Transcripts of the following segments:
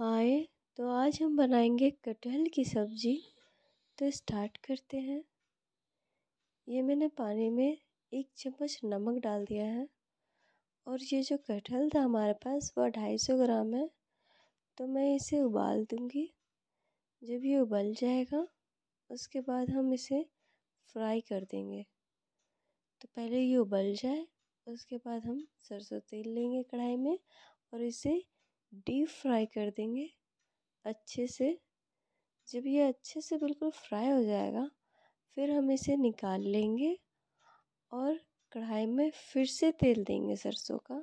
हाय तो आज हम बनाएंगे कटहल की सब्ज़ी तो स्टार्ट करते हैं ये मैंने पानी में एक चम्मच नमक डाल दिया है और ये जो कटहल था हमारे पास वो ढाई सौ ग्राम है तो मैं इसे उबाल दूँगी जब ये उबल जाएगा उसके बाद हम इसे फ्राई कर देंगे तो पहले ये उबल जाए उसके बाद हम सरसों तेल लेंगे कढ़ाई में और इसे डीप फ्राई कर देंगे अच्छे से जब ये अच्छे से बिल्कुल फ्राई हो जाएगा फिर हम इसे निकाल लेंगे और कढ़ाई में फिर से तेल देंगे सरसों का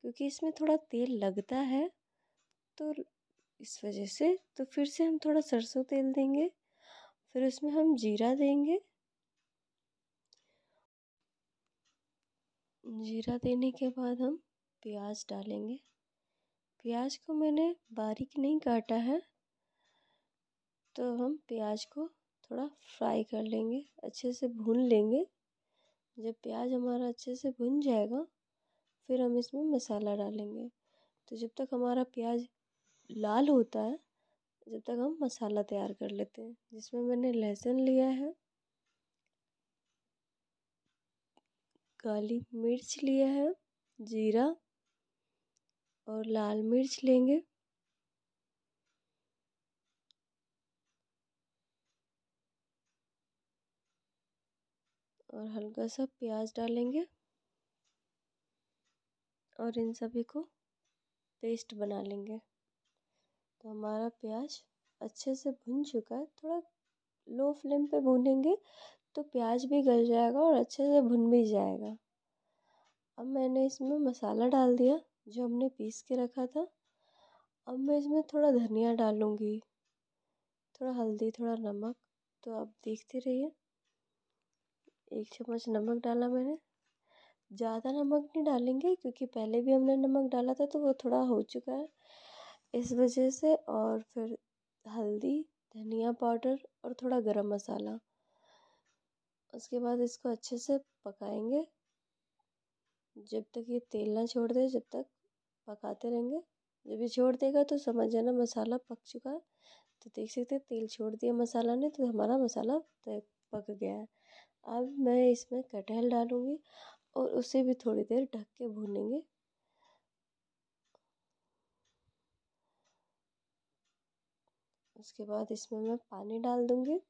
क्योंकि इसमें थोड़ा तेल लगता है तो इस वजह से तो फिर से हम थोड़ा सरसों तेल देंगे फिर उसमें हम जीरा देंगे जीरा देने के बाद हम प्याज डालेंगे प्याज को मैंने बारीक नहीं काटा है तो हम प्याज को थोड़ा फ्राई कर लेंगे अच्छे से भून लेंगे जब प्याज हमारा अच्छे से भुन जाएगा फिर हम इसमें मसाला डालेंगे तो जब तक हमारा प्याज लाल होता है जब तक हम मसाला तैयार कर लेते हैं जिसमें मैंने लहसुन लिया है काली मिर्च लिया है जीरा और लाल मिर्च लेंगे और हल्का सा प्याज डालेंगे और इन सभी को पेस्ट बना लेंगे तो हमारा प्याज अच्छे से भुन चुका है थोड़ा लो फ्लेम पे भूनेंगे तो प्याज भी गल जाएगा और अच्छे से भुन भी जाएगा अब मैंने इसमें मसाला डाल दिया जो हमने पीस के रखा था अब मैं इसमें थोड़ा धनिया डालूँगी थोड़ा हल्दी थोड़ा नमक तो आप देखते रहिए एक चम्मच नमक डाला मैंने ज़्यादा नमक नहीं डालेंगे क्योंकि पहले भी हमने नमक डाला था तो वो थोड़ा हो चुका है इस वजह से और फिर हल्दी धनिया पाउडर और थोड़ा गरम मसाला उसके बाद इसको अच्छे से पकाएंगे जब तक ये तेल ना छोड़ दे जब तक पकाते रहेंगे जब ये छोड़ देगा तो समझ जाना मसाला पक चुका है तो देख सकते हैं तेल छोड़ दिया मसाला ने तो हमारा मसाला तो पक गया है अब मैं इसमें कटहल डालूँगी और उसे भी थोड़ी देर ढक के भूनेंगे उसके बाद इसमें मैं पानी डाल दूँगी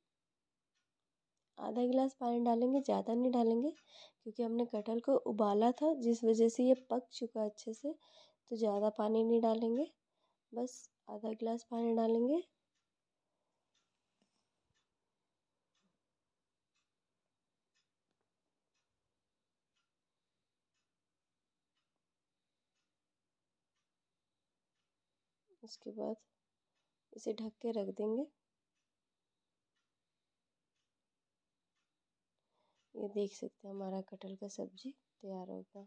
आधा गिलास पानी डालेंगे ज़्यादा नहीं डालेंगे क्योंकि हमने कटहल को उबाला था जिस वजह से ये पक चुका अच्छे से तो ज़्यादा पानी नहीं डालेंगे बस आधा गिलास पानी डालेंगे उसके बाद इसे ढक के रख देंगे ये देख सकते हैं हमारा कटहल का सब्ज़ी तैयार होगा